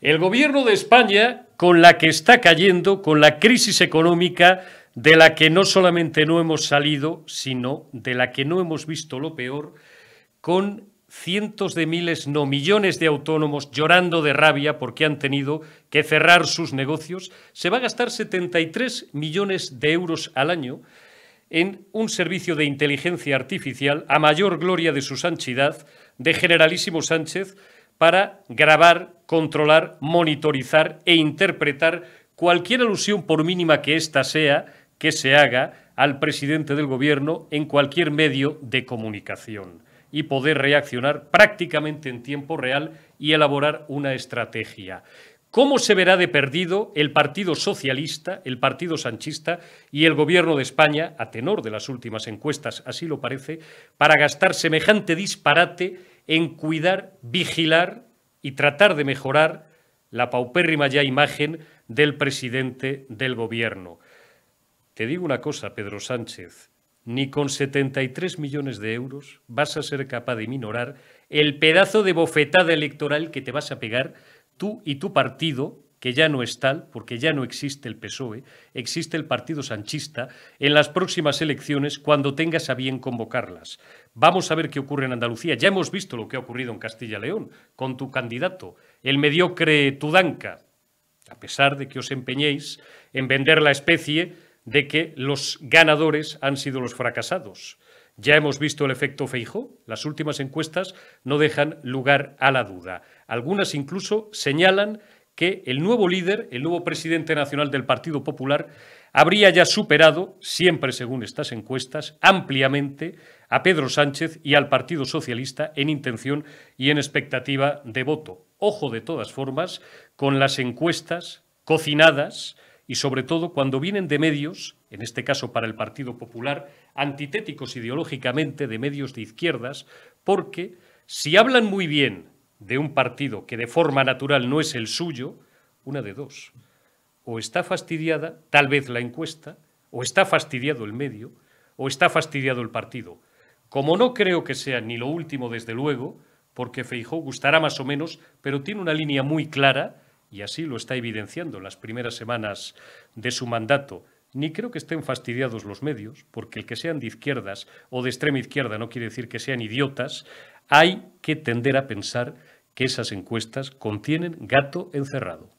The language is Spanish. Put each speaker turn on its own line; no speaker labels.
El gobierno de España, con la que está cayendo, con la crisis económica de la que no solamente no hemos salido, sino de la que no hemos visto lo peor, con cientos de miles, no millones de autónomos llorando de rabia porque han tenido que cerrar sus negocios, se va a gastar 73 millones de euros al año en un servicio de inteligencia artificial a mayor gloria de su sanchidad, de Generalísimo Sánchez, para grabar, controlar, monitorizar e interpretar cualquier alusión, por mínima que ésta sea, que se haga al presidente del gobierno en cualquier medio de comunicación y poder reaccionar prácticamente en tiempo real y elaborar una estrategia. ¿Cómo se verá de perdido el Partido Socialista, el Partido Sanchista y el Gobierno de España, a tenor de las últimas encuestas, así lo parece, para gastar semejante disparate en cuidar, vigilar y tratar de mejorar la paupérrima ya imagen del presidente del gobierno. Te digo una cosa, Pedro Sánchez, ni con 73 millones de euros vas a ser capaz de minorar el pedazo de bofetada electoral que te vas a pegar tú y tu partido que ya no es tal, porque ya no existe el PSOE, existe el Partido Sanchista, en las próximas elecciones cuando tengas a bien convocarlas. Vamos a ver qué ocurre en Andalucía. Ya hemos visto lo que ha ocurrido en Castilla León con tu candidato, el mediocre Tudanca, a pesar de que os empeñéis en vender la especie de que los ganadores han sido los fracasados. Ya hemos visto el efecto Feijó. Las últimas encuestas no dejan lugar a la duda. Algunas incluso señalan que el nuevo líder, el nuevo presidente nacional del Partido Popular, habría ya superado, siempre según estas encuestas, ampliamente a Pedro Sánchez y al Partido Socialista en intención y en expectativa de voto. Ojo de todas formas con las encuestas cocinadas y sobre todo cuando vienen de medios, en este caso para el Partido Popular, antitéticos ideológicamente de medios de izquierdas, porque si hablan muy bien de un partido que de forma natural no es el suyo, una de dos. O está fastidiada tal vez la encuesta, o está fastidiado el medio, o está fastidiado el partido. Como no creo que sea ni lo último, desde luego, porque Feijó gustará más o menos, pero tiene una línea muy clara, y así lo está evidenciando en las primeras semanas de su mandato. Ni creo que estén fastidiados los medios, porque el que sean de izquierdas o de extrema izquierda no quiere decir que sean idiotas hay que tender a pensar que esas encuestas contienen gato encerrado.